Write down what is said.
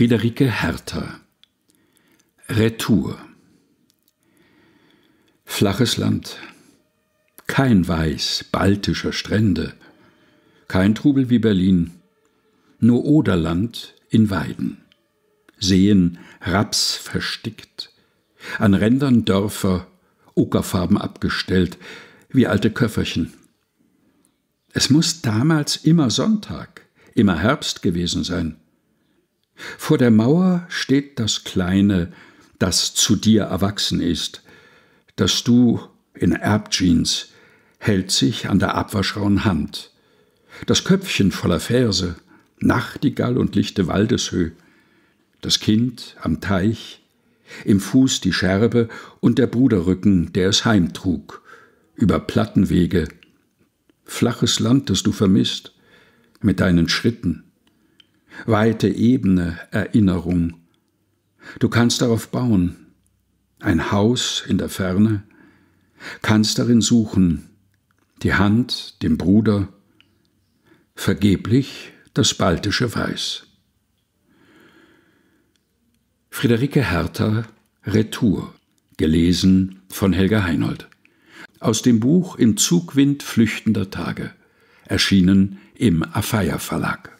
Friederike Hertha Retour Flaches Land. Kein Weiß baltischer Strände. Kein Trubel wie Berlin. Nur Oderland in Weiden. Seen Raps verstickt. An Rändern Dörfer, Uckerfarben abgestellt, wie alte Köfferchen. Es muss damals immer Sonntag, immer Herbst gewesen sein. Vor der Mauer steht das Kleine, das zu dir erwachsen ist, das du in Erbjeans hält sich an der abwaschrauen Hand. Das Köpfchen voller Verse, Nachtigall und lichte Waldeshöh, das Kind am Teich, im Fuß die Scherbe und der Bruderrücken, der es heimtrug, über Plattenwege, flaches Land, das du vermisst, mit deinen Schritten, weite Ebene Erinnerung. Du kannst darauf bauen, ein Haus in der Ferne, kannst darin suchen, die Hand dem Bruder, vergeblich das baltische Weiß. Friederike Hertha Retour, gelesen von Helga Heinold. Aus dem Buch Im Zugwind flüchtender Tage, erschienen im Afeier Verlag.